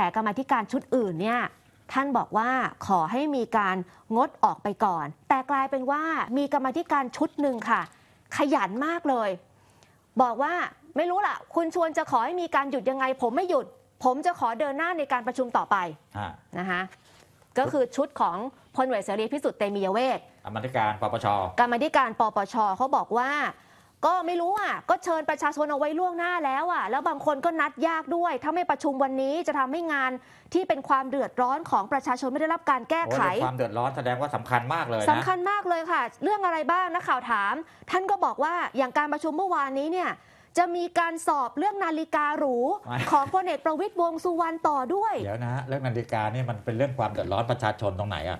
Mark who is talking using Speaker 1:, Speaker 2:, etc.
Speaker 1: แต่กรรมธิการชุดอื่นเนี่ยท่านบอกว่าขอให้มีการงดออกไปก่อน แต่กลายเป็นว่ามีกรรมธิการชุดหนึ่งค่ะ ขยันมากเลย บอกว่าไม่รู้ล่ะ คุณชวนจะขอให้มีการหยุดยังไง ผมไม่หยุด ผมจะขอเดินหน้าในการประชุมต่อไปนะคะก็คือชุดของพลเอกเสรีพิสุทธิ์เตมียเวท
Speaker 2: กรรมธิการปปช
Speaker 1: กรรมธิการปปชเขาบอกว่าก็ไม่รู้อ่ะก็เชิญประชาชนเอาไว้ล่วงหน้าแล้วอ่ะ แล้วบางคนก็นัดยากด้วย ถ้าไม่ประชุมวันนี้จะทำให้งานที่เป็นความเดือดร้อนของประชาชนไม่ได้รับการแก้ไขความเ
Speaker 3: ดือดร้อนแสดงว่าสำคัญมากเลยสำคัญ
Speaker 1: มากเลยค่ะ เรื่องอะไรบ้างนักข่าวถาม ท่านก็บอกว่าอย่างการประชุมเมื่อวานนี้เนี่ยจะมีการสอบเรื่องนาฬิกาหรูของพลเอกประวิตยวงสุวรรณต่อด้วยเ
Speaker 3: ดี๋ยวนะเรื่องนาฬิกานี่มันเป็นเรื่องความเดือดร้อนประชาชนตรงไหนอ่ะ